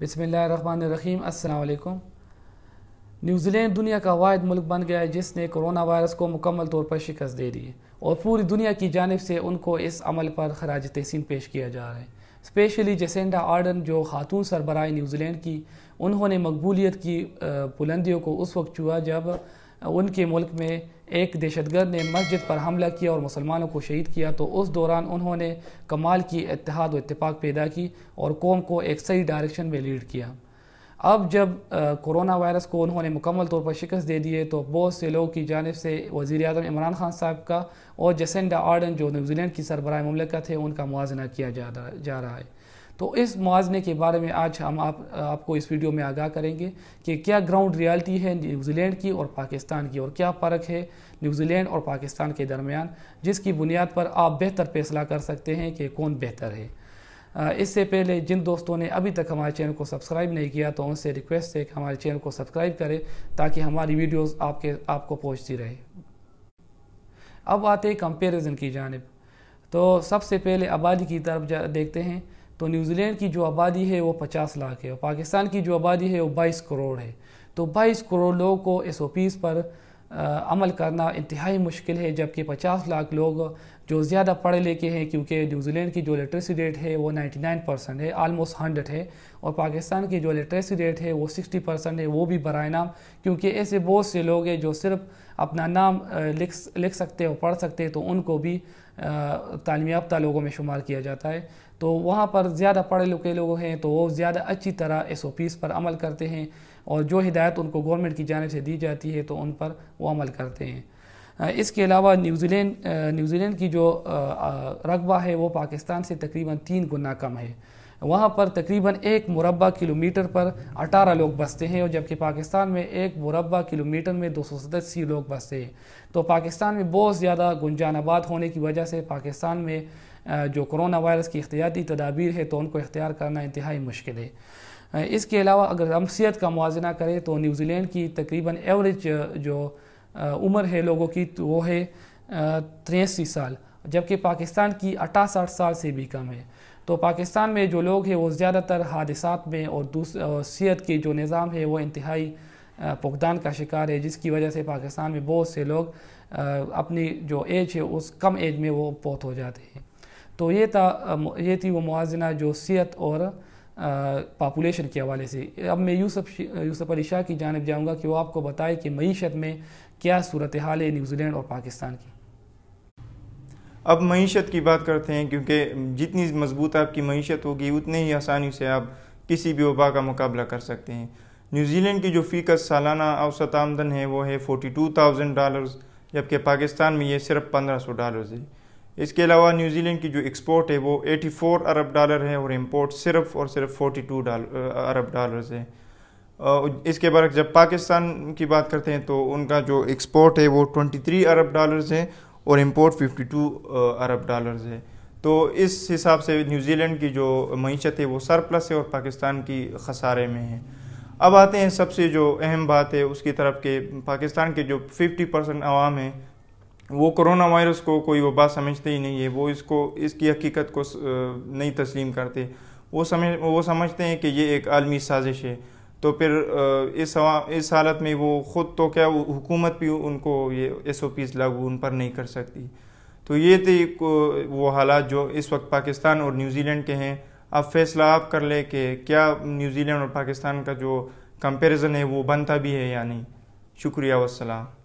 बिसमीम अल्लाम न्यूजीलैंड दुनिया का वाद मुल्क बन गया है जिसने कोरोना वायरस को मुकम्मल तौर पर शिकस्त दे दी है और पूरी दुनिया की जानब से उनको इस अमल पर खराज तहसीन पेश किया जा रहा है स्पेशली जैसेंडा आर्डन जो खातून सरबराह न्यूजीलैंड की उन्होंने मकबूलीत की बुलंदियों को उस वक्त छुआ जब उनके मुल्क में एक दहशतगर्द ने मस्जिद पर हमला किया और मुसलमानों को शहीद किया तो उस दौरान उन्होंने कमाल की इतिहाद व इतफाक़ पैदा की और कौम को एक सही डायरेक्शन में लीड किया अब जब कोरोना वायरस को उन्होंने मुकम्मल तौर पर शिकस्त दे दिए तो बहुत से लोगों की जानब से वज़ी अजम इमरान खान साहब का और जसेंडा आर्डन जो न्यूजीलैंड की सरबराह ममलिका थे उनका मुजना किया जा रहा है तो इस मुआजने के बारे में आज हम आप आपको इस वीडियो में आगाह करेंगे कि क्या ग्राउंड रियलिटी है न्यूजीलैंड की और पाकिस्तान की और क्या फ़र्क है न्यूजीलैंड और पाकिस्तान के दरमियान जिसकी बुनियाद पर आप बेहतर फैसला कर सकते हैं कि कौन बेहतर है इससे पहले जिन दोस्तों ने अभी तक हमारे चैनल को सब्सक्राइब नहीं किया तो उनसे रिक्वेस्ट है कि हमारे चैनल को सब्सक्राइब करें ताकि हमारी वीडियोस आपके आपको पहुंचती रहे अब आते हैं कंपैरिजन की जानब तो सबसे पहले आबादी की तरफ देखते हैं तो न्यूजीलैंड की जो आबादी है वो पचास लाख है और पाकिस्तान की जो आबादी है वो बाईस करोड़ है तो बाईस करोड़ लोगों को एस ओ पीज़ पर आ, अमल करना इंतहाई मुश्किल है जबकि पचास लाख लोग जो ज़्यादा पढ़े लिखे हैं क्योंकि न्यूजीलैंड की जो लिटरेसी रेट है वो 99 परसेंट है आलमोस्ट हंड्रेड है और पाकिस्तान की जो लिटरेसी रेट है वो 60 परसेंट है वो भी बरए नाम क्योंकि ऐसे बहुत से लोग हैं जो सिर्फ अपना नाम लिख लिख सकते और पढ़ सकते हैं तो उनको भी तालीम याफ्ता लोगों में शुमार किया जाता है तो वहाँ पर ज़्यादा पढ़े लिखे लोग हैं तो वो ज़्यादा अच्छी तरह एस ओ पीज़ पर अमल करते हैं और जो हिदायत उनको गवर्नमेंट की जानब से दी जाती है तो उन पर वो अमल करते हैं इसके अलावा न्यूजीलैंड न्यूजीलैंड की जो रकबा है वो पाकिस्तान से तकरीबन तीन गुना कम है वहाँ पर तकरीबन एक मुरबा किलोमीटर पर 18 लोग बसते हैं और जबकि पाकिस्तान में एक मुरबा किलोमीटर में दो सौ सतासी लोग बसते हैं तो पाकिस्तान में बहुत ज़्यादा गुंजान आबाद होने की वजह से पाकिस्तान में जो करोना वायरस की एहतियाती तदाबीर है तो उनको इख्तियार करना इंतहाई मुश्किल है इसके अलावा अगर हम सेहत का मुजना करें तो न्यूजीलैंड की तकरीबन एवरेज जो उम्र है लोगों की तो वो है तिरसी साल जबकि पाकिस्तान की अठासठ साल से भी कम है तो पाकिस्तान में जो लोग हैं वो ज़्यादातर हादसा में और सेहत के जो निज़ाम है वो इंतहाई पुगदान का शिकार है जिसकी वजह से पाकिस्तान में बहुत से लोग अपनी जो एज है उस कम एज में वो पौत हो जाते हैं तो ये था ये थी वो मुजना जो सेहत और पापुलेशन के हवाले से अब मैं यूसफ यूसफ अली शाह की जानब जाऊँगा कि वो आपको बताए कि मीशत में क्या सूरत हाल है न्यूजीलैंड और पाकिस्तान की अब मीशत की बात करते हैं क्योंकि जितनी मजबूत आपकी मीशत होगी उतने ही आसानी से आप किसी भी वबा का मुकाबला कर सकते हैं न्यूजीलैंड की जो फीकस सालाना औसत आमदन है वो है फोर्टी टू थाउजेंड डॉलर्स जबकि पाकिस्तान में ये सिर्फ पंद्रह सौ डॉलर है इसके अलावा न्यूजीलैंड की जो एक्सपोर्ट है वो एटी फोर अरब डॉलर है और इम्पोर्ट सिर्फ और सिर्फ फोर्टी टू अरब डॉलर है इसके बारे जब पाकिस्तान की बात करते हैं तो उनका जो एक्सपोर्ट है वो ट्वेंटी थ्री अरब डॉलर्स है और इम्पोर्ट 52 अरब डॉलर्स है तो इस हिसाब से न्यूजीलैंड की जो मीशत है वो सरप्लस है और पाकिस्तान की खसारे में है अब आते हैं सबसे जो अहम बात है उसकी तरफ के पाकिस्तान के जो 50 परसेंट आवाम है वो कोरोना वायरस को कोई बात समझते ही नहीं है वो इसको इसकी हकीकत को uh, नहीं तस्लीम करते वो समझ वो समझते हैं कि ये एक आलमी साजिश है तो फिर इस इस हालत में वो ख़ुद तो क्या हुकूमत भी उनको ये एस ओ पीज़ लागू उन पर नहीं कर सकती तो ये थी वो हालात जो इस वक्त पाकिस्तान और न्यूजीलैंड के हैं अब फैसला आप कर ले कि क्या न्यूजीलैंड और पाकिस्तान का जो कंपेरिज़न है वो बनता भी है या नहीं शुक्रिया वसलाम